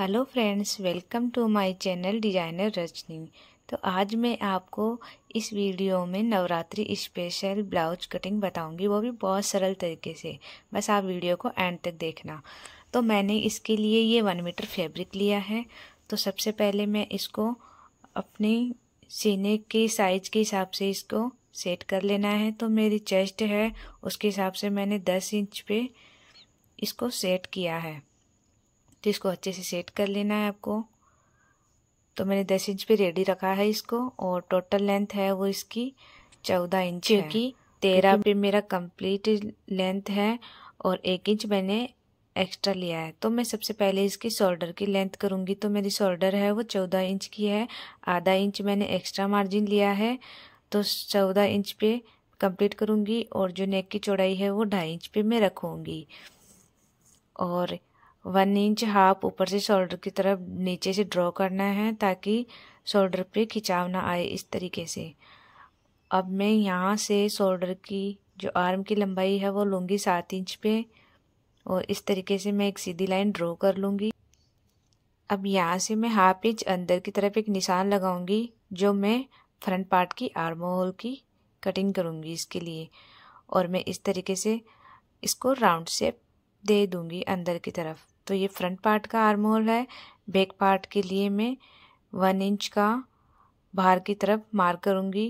hello friends welcome to my channel designer Rajni तो आज मैं आपको इस वीडियो में नवरात्रि स्पेशल ब्लाउज कटिंग बताऊंगी वो भी बहुत सरल तरीके से बस आप वीडियो को एंड तक देखना तो मैंने इसके लिए ये वन मीटर फैब्रिक लिया है तो सबसे पहले मैं इसको अपने सीने के साइज़ के हिसाब से इसको सेट कर लेना है तो मेरी चेस्ट है उसके हिसाब से मैंने दस इंच पे इसको सेट किया है तो इसको अच्छे से सेट कर लेना है आपको तो मैंने दस इंच पे रेडी रखा है इसको और टोटल लेंथ है वो इसकी चौदह इंच की तेरह पे मेरा कंप्लीट लेंथ है और एक इंच मैंने एक्स्ट्रा लिया है तो मैं सबसे पहले इसकी शोल्डर की लेंथ करूँगी तो मेरी शोल्डर है वो चौदह इंच की है आधा इंच मैंने एक्स्ट्रा मार्जिन लिया है तो चौदह इंच पे कंप्लीट करूँगी और जो नेक की चौड़ाई है वो ढाई इंच पे मैं रखूँगी और वन इंच हाफ ऊपर से शोल्डर की तरफ नीचे से ड्रॉ करना है ताकि शोल्डर पे खिंचाव ना आए इस तरीके से अब मैं यहाँ से शोल्डर की जो आर्म की लंबाई है वो लूँगी सात इंच पे और इस तरीके से मैं एक सीधी लाइन ड्रॉ कर लूँगी अब यहाँ से मैं हाफ इंच अंदर की तरफ एक निशान लगाऊंगी जो मैं फ्रंट पार्ट की आर्म होल की कटिंग करूँगी इसके लिए और मैं इस तरीके से इसको राउंड शेप दे दूँगी अंदर की तरफ तो ये फ्रंट पार्ट का आर्म होल है बैक पार्ट के लिए मैं वन इंच का बाहर की तरफ मार्क करूँगी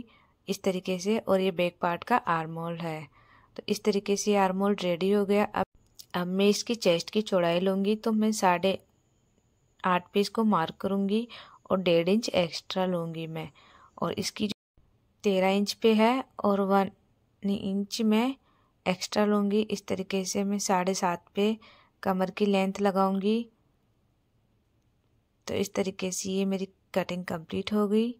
इस तरीके से और ये बैक पार्ट का आर्म होल है तो इस तरीके से आर्म होल रेडी हो गया अब अब मैं इसकी चेस्ट की चौड़ाई लूँगी तो मैं साढ़े आठ पीस को मार्क करूँगी और डेढ़ इंच एक्स्ट्रा लूँगी मैं और इसकी जो तेरह इंच पे है और वन इंच में एक्स्ट्रा लूँगी इस तरीके से मैं साढ़े सात पे कमर की लेंथ लगाऊंगी तो इस तरीके से ये मेरी कटिंग कंप्लीट हो गई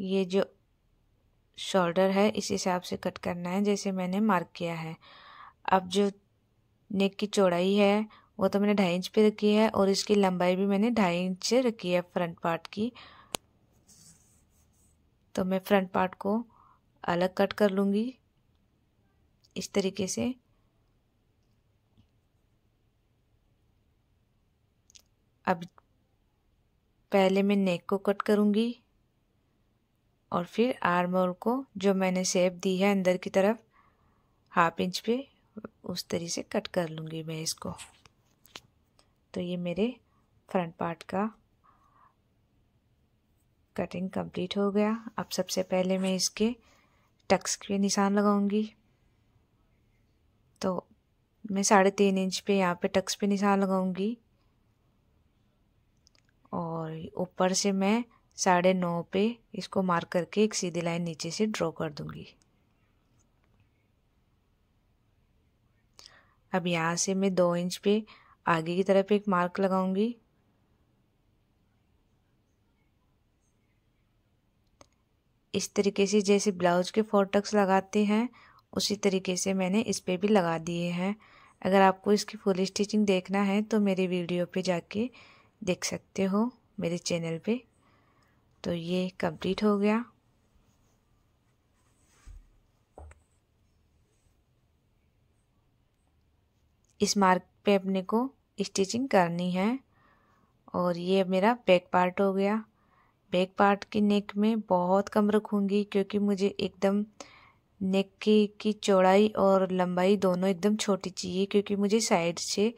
ये जो शोल्डर है इस हिसाब से कट करना है जैसे मैंने मार्क किया है अब जो नेक की चौड़ाई है वो तो मैंने ढाई इंच पे रखी है और इसकी लंबाई भी मैंने ढाई इंच रखी है फ्रंट पार्ट की तो मैं फ्रंट पार्ट को अलग कट कर लूँगी इस तरीके से अब पहले मैं नेक को कट करूँगी और फिर आर्म होल को जो मैंने शेप दी है अंदर की तरफ हाफ इंच पे उस तरीके से कट कर लूँगी मैं इसको तो ये मेरे फ्रंट पार्ट का कटिंग कंप्लीट हो गया अब सबसे पहले मैं इसके टक्स के निशान लगाऊंगी तो मैं साढ़े तीन इंच पे यहाँ पे टक्स पे निशान लगाऊंगी और ऊपर से मैं साढ़े नौ पे इसको मार्क करके एक सीधी लाइन नीचे से ड्रॉ कर दूंगी अब यहाँ से मैं दो इंच पे आगे की तरफ एक मार्क लगाऊंगी इस तरीके से जैसे ब्लाउज के फोर टक्स लगाते हैं उसी तरीके से मैंने इस पर भी लगा दिए हैं अगर आपको इसकी फुल स्टिचिंग देखना है तो मेरे वीडियो पे जाके देख सकते हो मेरे चैनल पे तो ये कंप्लीट हो गया इस मार्क पे अपने को स्टिचिंग करनी है और ये मेरा बैक पार्ट हो गया बैक पार्ट की नेक में बहुत कम रखूँगी क्योंकि मुझे एकदम नेक की की चौड़ाई और लंबाई दोनों एकदम छोटी चाहिए क्योंकि मुझे साइड से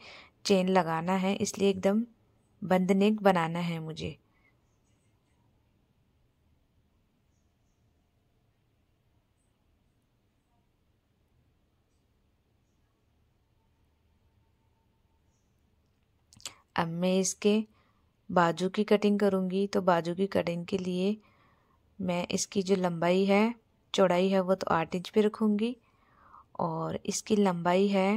चेन लगाना है इसलिए एकदम बंद नेक बनाना है मुझे अब मैं इसके बाजू की कटिंग करूँगी तो बाजू की कटिंग के लिए मैं इसकी जो लंबाई है चौड़ाई है वो तो आठ इंच पे रखूँगी और इसकी लंबाई है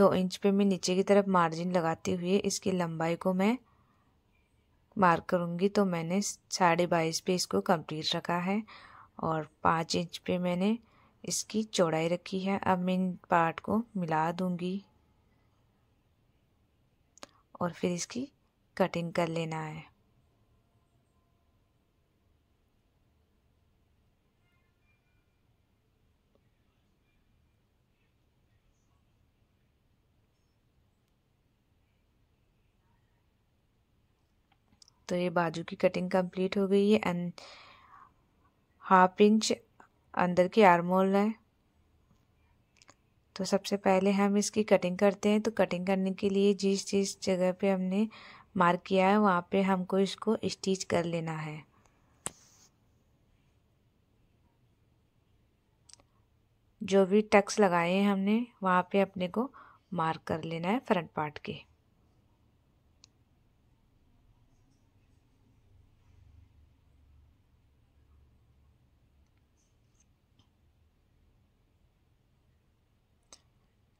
दो इंच पे मैं नीचे की तरफ मार्जिन लगाते हुए इसकी लंबाई को मैं मार्क करूँगी तो मैंने साढ़े बाईस पे इसको कंप्लीट रखा है और पाँच इंच पे मैंने इसकी चौड़ाई रखी है अब मैं इन पार्ट को मिला दूंगी और फिर इसकी कटिंग कर लेना है तो ये बाजू की कटिंग कंप्लीट हो गई है एंड हाफ इंच अंदर की आर्मोल है तो सबसे पहले हम इसकी कटिंग करते हैं तो कटिंग करने के लिए जिस जिस जगह पे हमने मार्क किया है वहाँ पे हमको इसको स्टिच कर लेना है जो भी टक्स लगाए हैं हमने वहाँ पे अपने को मार्क कर लेना है फ्रंट पार्ट के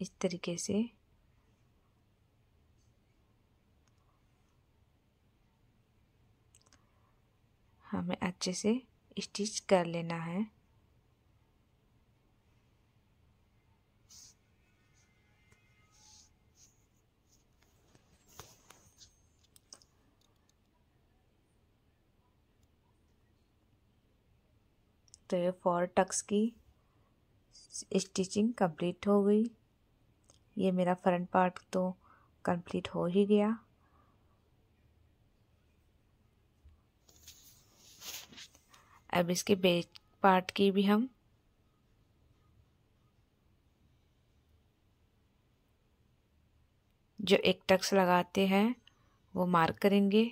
इस तरीके से हमें हाँ, अच्छे से स्टिच कर लेना है तो ये फोर टक्स की स्टिचिंग कंप्लीट हो गई ये मेरा फ्रंट पार्ट तो कंप्लीट हो ही गया अब इसके बेक पार्ट की भी हम जो एक टक्स लगाते हैं वो मार्क करेंगे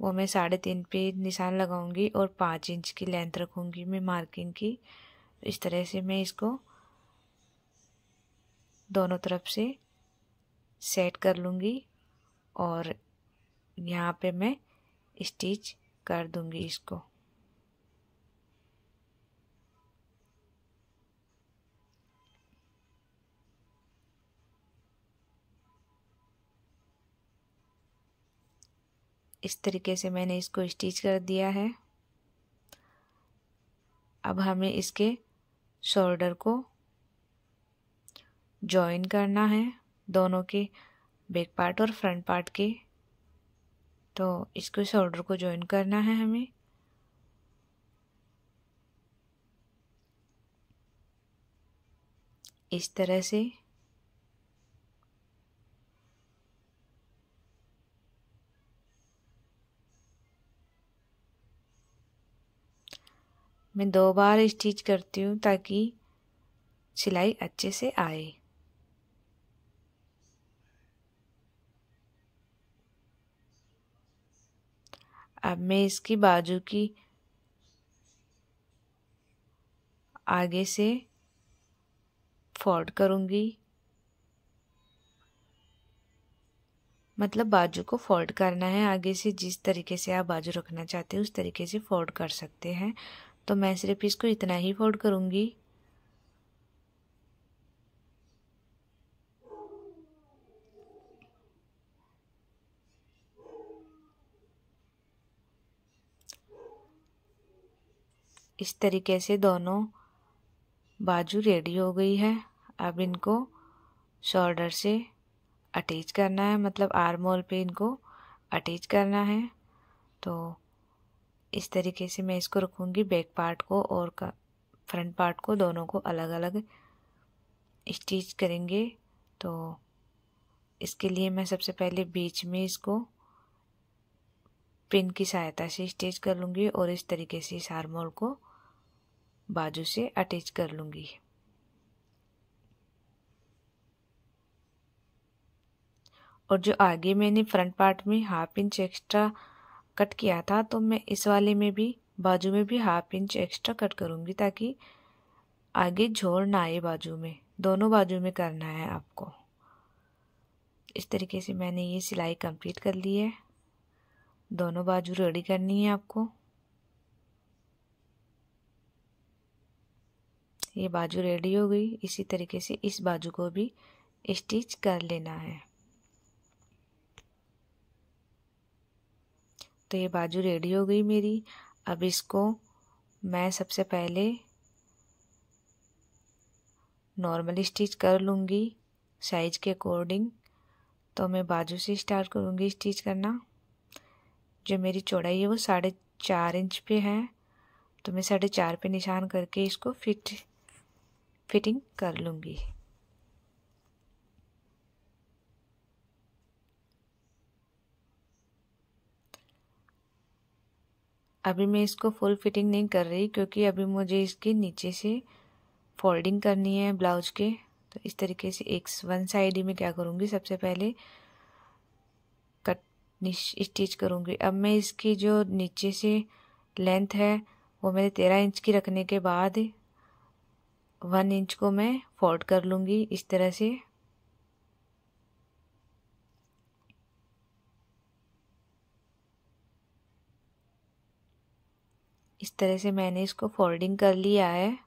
वो मैं साढ़े तीन पे निशान लगाऊंगी और पाँच इंच की लेंथ रखूंगी मैं मार्किंग की इस तरह से मैं इसको दोनों तरफ से सेट कर लूँगी और यहाँ पे मैं स्टिच कर दूँगी इसको इस तरीके से मैंने इसको स्टिच कर दिया है अब हमें इसके शोल्डर को जॉइन करना है दोनों के बैक पार्ट और फ्रंट पार्ट के तो इसको शोल्डर को जॉइन करना है हमें इस तरह से मैं दो बार स्टिच करती हूँ ताकि सिलाई अच्छे से आए अब मैं इसकी बाजू की आगे से फोल्ड करूँगी मतलब बाजू को फोल्ड करना है आगे से जिस तरीके से आप बाजू रखना चाहते हैं उस तरीके से फोल्ड कर सकते हैं तो मैं सिर्फ इसको इतना ही फोल्ड करूँगी इस तरीके से दोनों बाजू रेडी हो गई है अब इनको शोल्डर से अटैच करना है मतलब आर्म होल पे इनको अटैच करना है तो इस तरीके से मैं इसको रखूँगी बैक पार्ट को और का फ्रंट पार्ट को दोनों को अलग अलग स्टिच करेंगे तो इसके लिए मैं सबसे पहले बीच में इसको पिन की सहायता से स्टिच कर लूँगी और इस तरीके से इस हारमोल को बाजू से अटैच कर लूँगी और जो आगे मैंने फ्रंट पार्ट में हाफ इंच एक्स्ट्रा कट किया था तो मैं इस वाले में भी बाजू में भी हाफ इंच एक्स्ट्रा कट करूँगी ताकि आगे झोर ना आए बाजू में दोनों बाजू में करना है आपको इस तरीके से मैंने ये सिलाई कंप्लीट कर ली है दोनों बाजू रेडी करनी है आपको ये बाजू रेडी हो गई इसी तरीके से इस बाजू को भी स्टिच कर लेना है तो ये बाजू रेडी हो गई मेरी अब इसको मैं सबसे पहले नॉर्मल स्टिच कर लूँगी साइज़ के अकॉर्डिंग तो मैं बाजू से स्टार्ट करूँगी स्टिच करना जो मेरी चौड़ाई है वो साढ़े चार इंच पे है तो मैं साढ़े चार पे निशान करके इसको फिट फिटिंग कर लूँगी अभी मैं इसको फुल फिटिंग नहीं कर रही क्योंकि अभी मुझे इसके नीचे से फोल्डिंग करनी है ब्लाउज के तो इस तरीके से एक वन साइड ही मैं क्या करूँगी सबसे पहले कट स्टिच करूँगी अब मैं इसकी जो नीचे से लेंथ है वो मैंने तेरह इंच की रखने के बाद वन इंच को मैं फोल्ड कर लूँगी इस तरह से इस तरह से मैंने इसको फोल्डिंग कर लिया है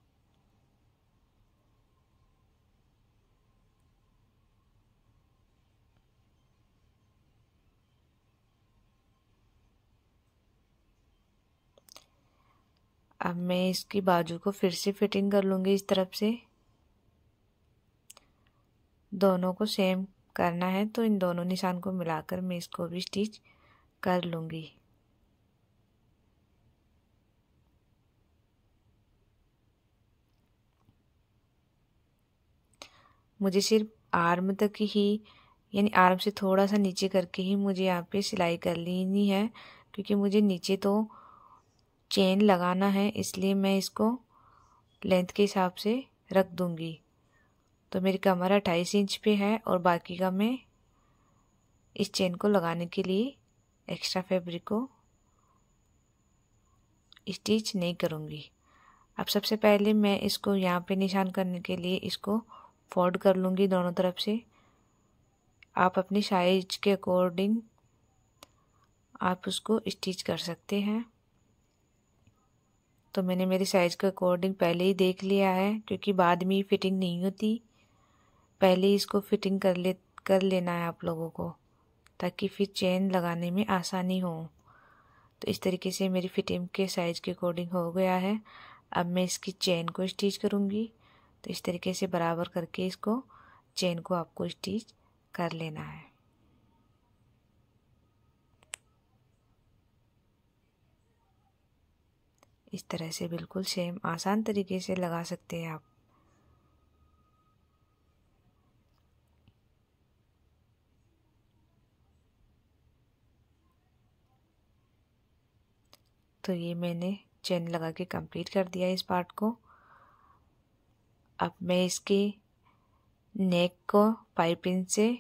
अब मैं इसकी बाजू को फिर से फिटिंग कर लूँगी इस तरफ से दोनों को सेम करना है तो इन दोनों निशान को मिलाकर मैं इसको भी स्टिच कर लूँगी मुझे सिर्फ आर्म तक ही यानी आर्म से थोड़ा सा नीचे करके ही मुझे यहाँ पे सिलाई कर लेनी है क्योंकि मुझे नीचे तो चेन लगाना है इसलिए मैं इसको लेंथ के हिसाब से रख दूँगी तो मेरी कमर अट्ठाईस इंच पे है और बाकी का मैं इस चेन को लगाने के लिए एक्स्ट्रा फैब्रिक को स्टिच नहीं करूँगी अब सबसे पहले मैं इसको यहाँ पे निशान करने के लिए इसको फोल्ड कर लूँगी दोनों तरफ से आप अपनी साइज के अकॉर्डिंग आप उसको स्टिच कर सकते हैं तो मैंने मेरी साइज़ के अकॉर्डिंग पहले ही देख लिया है क्योंकि बाद में फिटिंग नहीं होती पहले ही इसको फिटिंग कर ले कर लेना है आप लोगों को ताकि फिर चेन लगाने में आसानी हो तो इस तरीके से मेरी फिटिंग के साइज़ के अकॉर्डिंग हो गया है अब मैं इसकी चेन को स्टिच करूँगी तो इस तरीके से बराबर करके इसको चेन को आपको स्टिच कर लेना है इस तरह से बिल्कुल सेम आसान तरीके से लगा सकते हैं आप तो ये मैंने चेन लगा के कंप्लीट कर दिया इस पार्ट को अब मैं इसके नेक को पाइपिंग से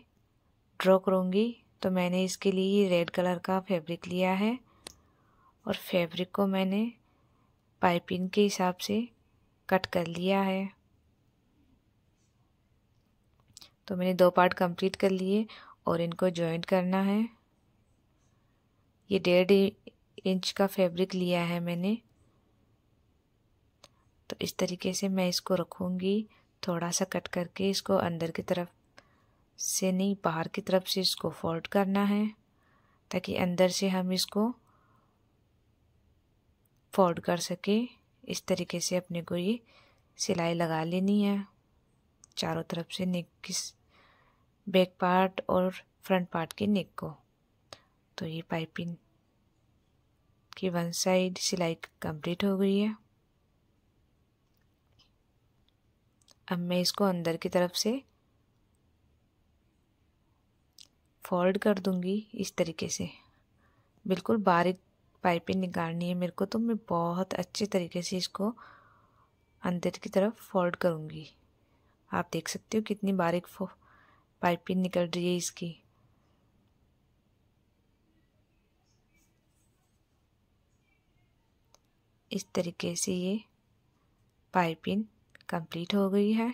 ड्रॉ करूँगी तो मैंने इसके लिए रेड कलर का फैब्रिक लिया है और फैब्रिक को मैंने पाइपिंग के हिसाब से कट कर लिया है तो मैंने दो पार्ट कंप्लीट कर लिए और इनको जॉइंट करना है ये डेढ़ इंच का फैब्रिक लिया है मैंने तो इस तरीके से मैं इसको रखूँगी थोड़ा सा कट करके इसको अंदर की तरफ से नहीं बाहर की तरफ से इसको फोल्ड करना है ताकि अंदर से हम इसको फोल्ड कर सके इस तरीके से अपने को ये सिलाई लगा लेनी है चारों तरफ से नेक किस बैक पार्ट और फ्रंट पार्ट के नेक को तो ये पाइपिंग की वन साइड सिलाई कंप्लीट हो गई है अब मैं इसको अंदर की तरफ से फोल्ड कर दूंगी इस तरीके से बिल्कुल बारीक पाइपिंग निकालनी है मेरे को तो मैं बहुत अच्छे तरीके से इसको अंदर की तरफ फोल्ड करूँगी आप देख सकते हो कितनी बारीक पाइपिंग निकल रही है इसकी इस तरीके से ये पाइपिंग कंप्लीट हो गई है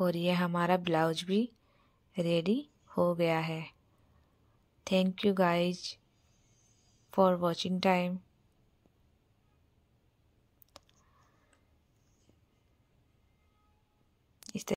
और ये हमारा ब्लाउज भी रेडी हो गया है thank you guys for watching time